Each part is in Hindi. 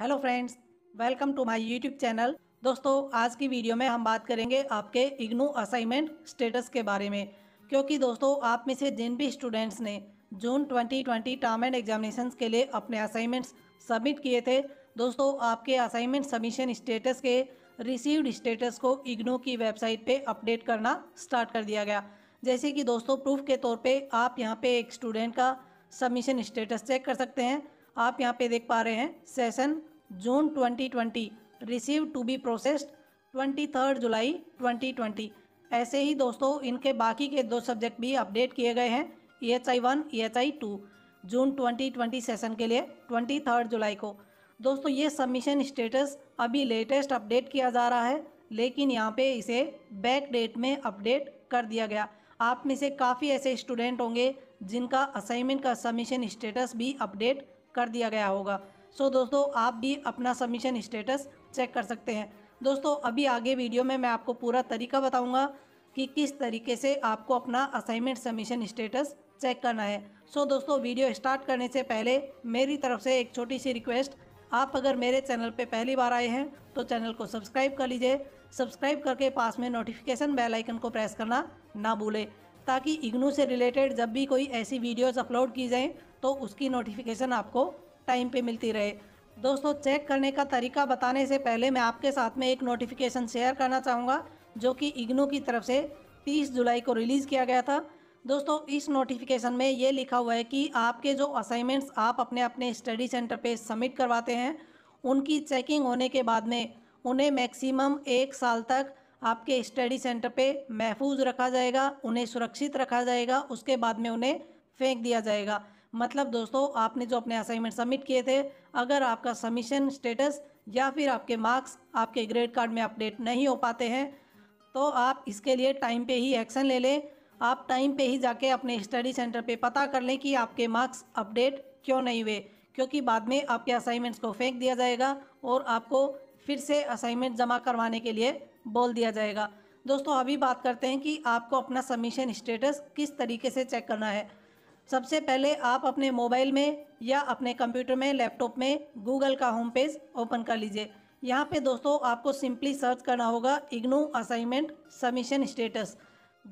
hello friends welcome to my YouTube channel दोस्तों आज की वीडियो में हम बात करेंगे आपके इग्नू असाइनमेंट स्टेटस के बारे में क्योंकि दोस्तों आप में से जिन भी स्टूडेंट्स ने जून 2020 टर्म एंड एग्जामिनेशन के लिए अपने असाइनमेंट्स सबमिट किए थे दोस्तों आपके असाइनमेंट सबमिशन स्टेटस के रिसीव्ड स्टेटस को इग्नू की वेबसाइट पर अपडेट करना स्टार्ट कर दिया गया जैसे कि दोस्तों प्रूफ के तौर पर आप यहाँ पर एक स्टूडेंट का सबमिशन स्टेटस चेक कर सकते हैं आप यहाँ पे देख पा रहे हैं session June 2020 receive to be processed 23 July 2020 ऐसे ही दोस्तों इनके बाकी के दो सब्जेक्ट भी अपडेट किए गए हैं E H I one E H I two June 2020 session के लिए 23 जुलाई को दोस्तों ये सबमिशन स्टेटस अभी लेटेस्ट अपडेट किया जा रहा है लेकिन यहाँ पे इसे बैक डेट में अपडेट कर दिया गया आप में से काफ़ी ऐसे स्टूडेंट होंगे जिनका असाइनमेंट का सबमिशन स्टेटस भी अपडेट कर दिया गया होगा सो so, दोस्तों आप भी अपना सबमिशन स्टेटस चेक कर सकते हैं दोस्तों अभी आगे वीडियो में मैं आपको पूरा तरीका बताऊंगा कि किस तरीके से आपको अपना असाइनमेंट सबमिशन स्टेटस चेक करना है सो so, दोस्तों वीडियो स्टार्ट करने से पहले मेरी तरफ से एक छोटी सी रिक्वेस्ट आप अगर मेरे चैनल पर पहली बार आए हैं तो चैनल को सब्सक्राइब कर लीजिए सब्सक्राइब करके पास में नोटिफिकेशन बेल आइकन को प्रेस करना ना भूलें ताकि इग्नू से रिलेटेड जब भी कोई ऐसी वीडियोस अपलोड की जाएँ तो उसकी नोटिफिकेशन आपको टाइम पे मिलती रहे दोस्तों चेक करने का तरीका बताने से पहले मैं आपके साथ में एक नोटिफिकेशन शेयर करना चाहूँगा जो कि इग्नू की तरफ से 30 जुलाई को रिलीज़ किया गया था दोस्तों इस नोटिफिकेशन में ये लिखा हुआ है कि आपके जो असाइनमेंट्स आप अपने अपने स्टडी सेंटर पर सबमिट करवाते हैं उनकी चेकिंग होने के बाद में उन्हें मैक्सिमम एक साल तक आपके स्टडी सेंटर पे महफूज रखा जाएगा उन्हें सुरक्षित रखा जाएगा उसके बाद में उन्हें फेंक दिया जाएगा मतलब दोस्तों आपने जो अपने असाइनमेंट सबमिट किए थे अगर आपका सबमिशन स्टेटस या फिर आपके मार्क्स आपके ग्रेड कार्ड में अपडेट नहीं हो पाते हैं तो आप इसके लिए टाइम पे ही एक्शन ले लें आप टाइम पे ही जाके अपने स्टडी सेंटर पे पता कर लें कि आपके मार्क्स अपडेट क्यों नहीं हुए क्योंकि बाद में आपके असाइनमेंट्स को फेंक दिया जाएगा और आपको फिर से असाइनमेंट जमा करवाने के लिए बोल दिया जाएगा दोस्तों अभी बात करते हैं कि आपको अपना सबमिशन स्टेटस किस तरीके से चेक करना है सबसे पहले आप अपने मोबाइल में या अपने कंप्यूटर में लैपटॉप में गूगल का होम पेज ओपन कर लीजिए यहाँ पे दोस्तों आपको सिंपली सर्च करना होगा इग्नू असाइनमेंट सबमिशन स्टेटस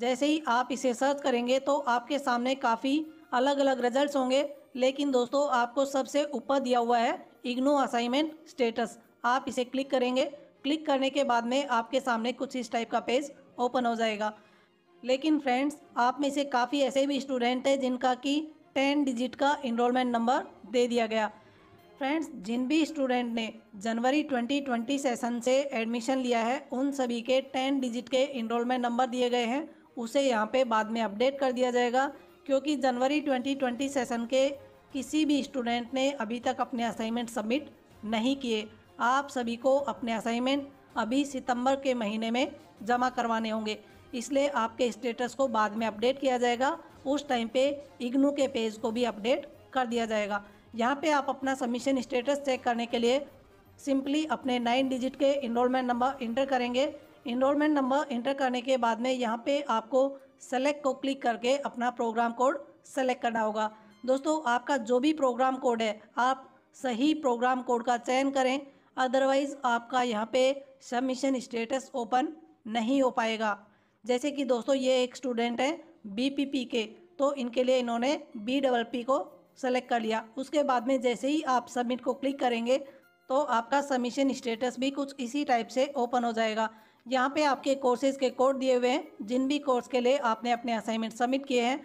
जैसे ही आप इसे सर्च करेंगे तो आपके सामने काफ़ी अलग अलग रिजल्ट्स होंगे लेकिन दोस्तों आपको सबसे ऊपर दिया हुआ है इग्नो असाइनमेंट स्टेटस आप इसे क्लिक करेंगे क्लिक करने के बाद में आपके सामने कुछ इस टाइप का पेज ओपन हो जाएगा लेकिन फ्रेंड्स आप में से काफ़ी ऐसे भी स्टूडेंट हैं जिनका कि टेन डिजिट का इनरोलमेंट नंबर दे दिया गया फ्रेंड्स जिन भी स्टूडेंट ने जनवरी 2020 सेशन से एडमिशन लिया है उन सभी के टेन डिजिट के इनरोलमेंट नंबर दिए गए हैं उसे यहाँ पे बाद में अपडेट कर दिया जाएगा क्योंकि जनवरी 2020 सेशन के किसी भी स्टूडेंट ने अभी तक अपने असाइनमेंट सबमिट नहीं किए आप सभी को अपने असाइनमेंट अभी सितंबर के महीने में जमा करवाने होंगे इसलिए आपके स्टेटस को बाद में अपडेट किया जाएगा उस टाइम पे इग्नू के पेज को भी अपडेट कर दिया जाएगा यहाँ पे आप अपना सबमिशन स्टेटस चेक करने के लिए सिंपली अपने नाइन डिजिट के इनरोलमेंट नंबर इंटर करेंगे इनरोलमेंट नंबर इंटर करने के बाद में यहाँ पर आपको सेलेक्ट को क्लिक करके अपना प्रोग्राम कोड सेलेक्ट करना होगा दोस्तों आपका जो भी प्रोग्राम कोड है आप सही प्रोग्राम कोड का चयन करें अदरवाइज़ आपका यहाँ पे सबमिशन स्टेटस ओपन नहीं हो पाएगा जैसे कि दोस्तों ये एक स्टूडेंट है बीपीपी के तो इनके लिए इन्होंने बी डबल पी को सेलेक्ट कर लिया उसके बाद में जैसे ही आप सबमिट को क्लिक करेंगे तो आपका सबमिशन स्टेटस भी कुछ इसी टाइप से ओपन हो जाएगा यहाँ पे आपके कोर्सेज़ के कोड दिए हुए हैं जिन भी कोर्स के लिए आपने अपने असाइनमेंट सबमिट किए हैं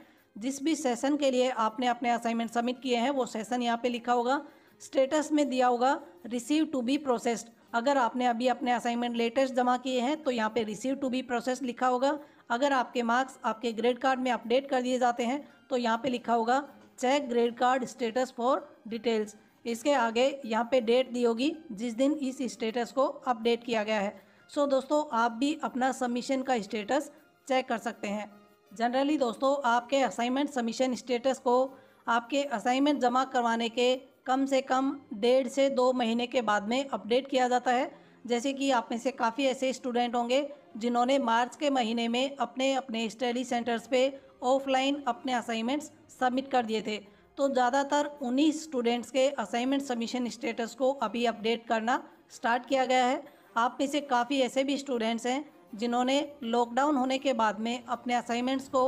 जिस भी सेशन के लिए आपने अपने असाइनमेंट सबमिट किए हैं वो सेशन यहाँ पे लिखा होगा स्टेटस में दिया होगा रिसीव टू बी प्रोसेस्ड अगर आपने अभी अपने असाइनमेंट लेटेस्ट जमा किए हैं तो यहाँ पे रिसीव टू बी प्रोसेस लिखा होगा अगर आपके मार्क्स आपके ग्रेड कार्ड में अपडेट कर दिए जाते हैं तो यहाँ पे लिखा होगा check grade card status for details इसके आगे यहाँ पे डेट दी होगी जिस दिन इस स्टेटस को अपडेट किया गया है सो दोस्तों आप भी अपना सबमिशन का स्टेटस चेक कर सकते हैं जनरली दोस्तों आपके असाइनमेंट सबमिशन स्टेटस को आपके असाइनमेंट जमा करवाने के कम से कम डेढ़ से दो महीने के बाद में अपडेट किया जाता है जैसे कि आप में से काफ़ी ऐसे स्टूडेंट होंगे जिन्होंने मार्च के महीने में अपने अपने स्टडी सेंटर्स पे ऑफलाइन अपने असाइनमेंट्स सबमिट कर दिए थे तो ज़्यादातर उन्हीं स्टूडेंट्स के असाइनमेंट सबमिशन स्टेटस को अभी अपडेट करना स्टार्ट किया गया है आप में से काफ़ी ऐसे भी स्टूडेंट्स हैं जिन्होंने लॉकडाउन होने के बाद में अपने असाइनमेंट्स को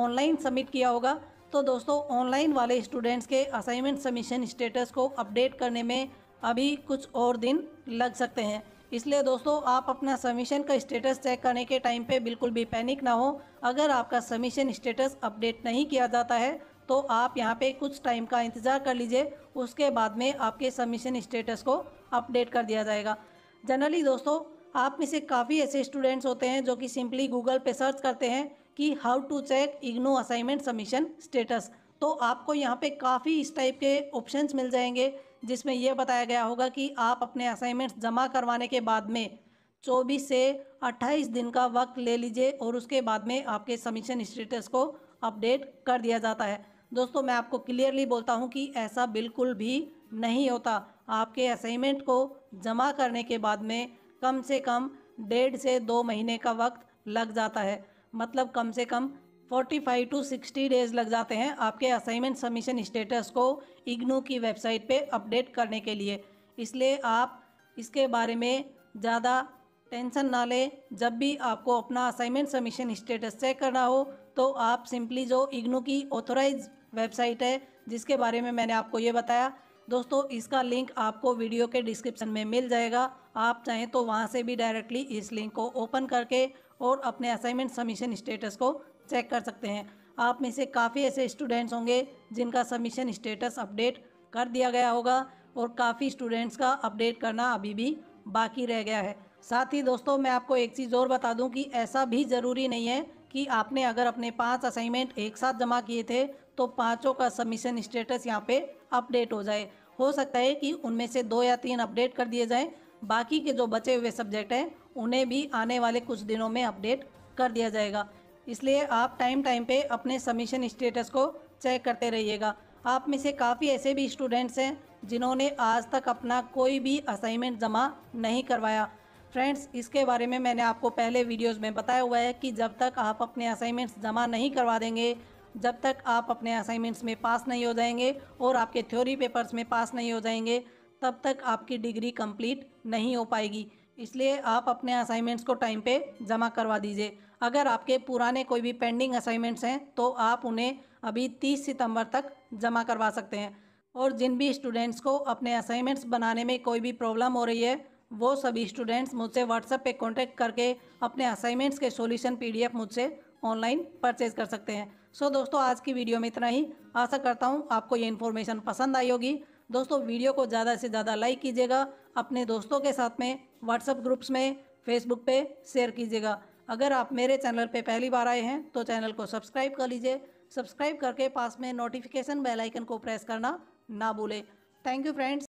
ऑनलाइन सबमिट किया होगा तो दोस्तों ऑनलाइन वाले स्टूडेंट्स के असाइनमेंट सबमिशन स्टेटस को अपडेट करने में अभी कुछ और दिन लग सकते हैं इसलिए दोस्तों आप अपना सबमिशन का स्टेटस चेक करने के टाइम पे बिल्कुल भी पैनिक ना हो अगर आपका सबमिशन स्टेटस अपडेट नहीं किया जाता है तो आप यहाँ पे कुछ टाइम का इंतज़ार कर लीजिए उसके बाद में आपके सबमिशन स्टेटस को अपडेट कर दिया जाएगा जनरली दोस्तों आप में से काफ़ी ऐसे स्टूडेंट्स होते हैं जो कि सिंपली गूगल पर सर्च करते हैं कि how to check IGNOU assignment submission status तो आपको यहाँ पे काफ़ी इस टाइप के ऑप्शंस मिल जाएंगे जिसमें यह बताया गया होगा कि आप अपने असाइनमेंट्स जमा करवाने के बाद में 24 से 28 दिन का वक्त ले लीजिए और उसके बाद में आपके सबमिशन स्टेटस को अपडेट कर दिया जाता है दोस्तों मैं आपको क्लियरली बोलता हूँ कि ऐसा बिल्कुल भी नहीं होता आपके असाइनमेंट को जमा करने के बाद में कम से कम डेढ़ से दो महीने का वक्त लग जाता है मतलब कम से कम 45 टू 60 डेज लग जाते हैं आपके असाइनमेंट सबमिशन स्टेटस को इग्नू की वेबसाइट पे अपडेट करने के लिए इसलिए आप इसके बारे में ज़्यादा टेंशन ना लें जब भी आपको अपना असाइनमेंट सबमिशन स्टेटस चेक करना हो तो आप सिंपली जो इग्नू की ऑथोराइज वेबसाइट है जिसके बारे में मैंने आपको ये बताया दोस्तों इसका लिंक आपको वीडियो के डिस्क्रिप्शन में मिल जाएगा आप चाहें तो वहाँ से भी डायरेक्टली इस लिंक को ओपन करके और अपने असाइनमेंट सबमिशन स्टेटस को चेक कर सकते हैं आप में से काफ़ी ऐसे स्टूडेंट्स होंगे जिनका सबमिशन स्टेटस अपडेट कर दिया गया होगा और काफ़ी स्टूडेंट्स का अपडेट करना अभी भी बाकी रह गया है साथ ही दोस्तों मैं आपको एक चीज़ और बता दूं कि ऐसा भी ज़रूरी नहीं है कि आपने अगर अपने पांच असाइनमेंट एक साथ जमा किए थे तो पांचों का सबमिशन स्टेटस यहाँ पे अपडेट हो जाए हो सकता है कि उनमें से दो या तीन अपडेट कर दिए जाएँ बाकी के जो बचे हुए सब्जेक्ट हैं उन्हें भी आने वाले कुछ दिनों में अपडेट कर दिया जाएगा इसलिए आप टाइम टाइम पे अपने सबमिशन स्टेटस को चेक करते रहिएगा आप में से काफ़ी ऐसे भी स्टूडेंट्स हैं जिन्होंने आज तक अपना कोई भी असाइनमेंट जमा नहीं करवाया फ्रेंड्स इसके बारे में मैंने आपको पहले वीडियोस में बताया हुआ है कि जब तक आप अपने असाइनमेंट्स जमा नहीं करवा देंगे जब तक आप अपने असाइनमेंट्स में पास नहीं हो जाएंगे और आपके थ्योरी पेपर्स में पास नहीं हो जाएंगे तब तक आपकी डिग्री कंप्लीट नहीं हो पाएगी इसलिए आप अपने असाइनमेंट्स को टाइम पे जमा करवा दीजिए अगर आपके पुराने कोई भी पेंडिंग असाइनमेंट्स हैं तो आप उन्हें अभी 30 सितंबर तक जमा करवा सकते हैं और जिन भी स्टूडेंट्स को अपने असाइनमेंट्स बनाने में कोई भी प्रॉब्लम हो रही है वो सभी स्टूडेंट्स मुझसे व्हाट्सएप पे कॉन्टैक्ट करके अपने असाइनमेंट्स के सोल्यूशन पी मुझसे ऑनलाइन परचेज कर सकते हैं सो दोस्तों आज की वीडियो में इतना ही आशा करता हूँ आपको ये इन्फॉर्मेशन पसंद आई होगी दोस्तों वीडियो को ज़्यादा से ज़्यादा लाइक कीजिएगा अपने दोस्तों के साथ में व्हाट्सअप ग्रुप्स में फेसबुक पे शेयर कीजिएगा अगर आप मेरे चैनल पे पहली बार आए हैं तो चैनल को सब्सक्राइब कर लीजिए सब्सक्राइब करके पास में नोटिफिकेशन बेलाइकन को प्रेस करना ना भूलें थैंक यू फ्रेंड्स